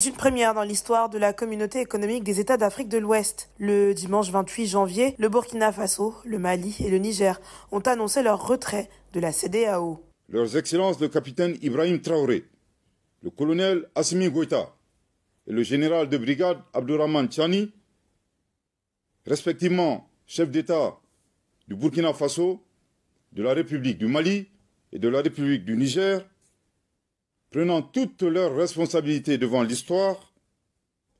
C'est une première dans l'histoire de la communauté économique des États d'Afrique de l'Ouest. Le dimanche 28 janvier, le Burkina Faso, le Mali et le Niger ont annoncé leur retrait de la CDAO. Leurs Excellences le capitaine Ibrahim Traoré, le colonel Assimi Goïta et le général de brigade Abdourahman Tchani, respectivement chef d'État du Burkina Faso, de la République du Mali et de la République du Niger, prenant toutes leurs responsabilités devant l'histoire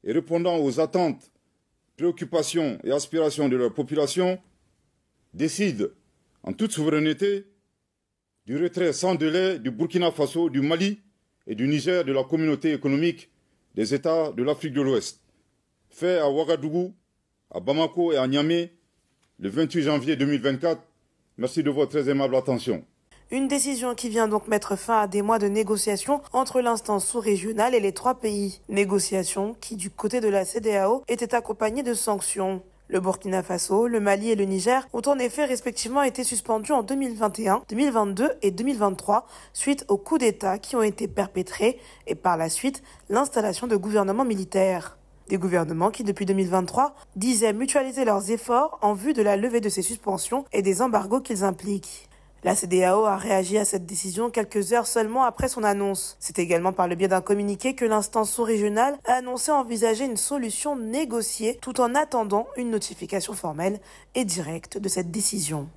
et répondant aux attentes, préoccupations et aspirations de leur population, décident en toute souveraineté du retrait sans délai du Burkina Faso, du Mali et du Niger de la communauté économique des États de l'Afrique de l'Ouest, fait à Ouagadougou, à Bamako et à Niamey le 28 janvier 2024. Merci de votre très aimable attention. Une décision qui vient donc mettre fin à des mois de négociations entre l'instance sous-régionale et les trois pays. Négociations qui, du côté de la CDAO, étaient accompagnées de sanctions. Le Burkina Faso, le Mali et le Niger ont en effet respectivement été suspendus en 2021, 2022 et 2023 suite aux coups d'État qui ont été perpétrés et par la suite l'installation de gouvernements militaires. Des gouvernements qui, depuis 2023, disaient mutualiser leurs efforts en vue de la levée de ces suspensions et des embargos qu'ils impliquent. La CDAO a réagi à cette décision quelques heures seulement après son annonce. C'est également par le biais d'un communiqué que l'instance sous-régionale a annoncé envisager une solution négociée tout en attendant une notification formelle et directe de cette décision.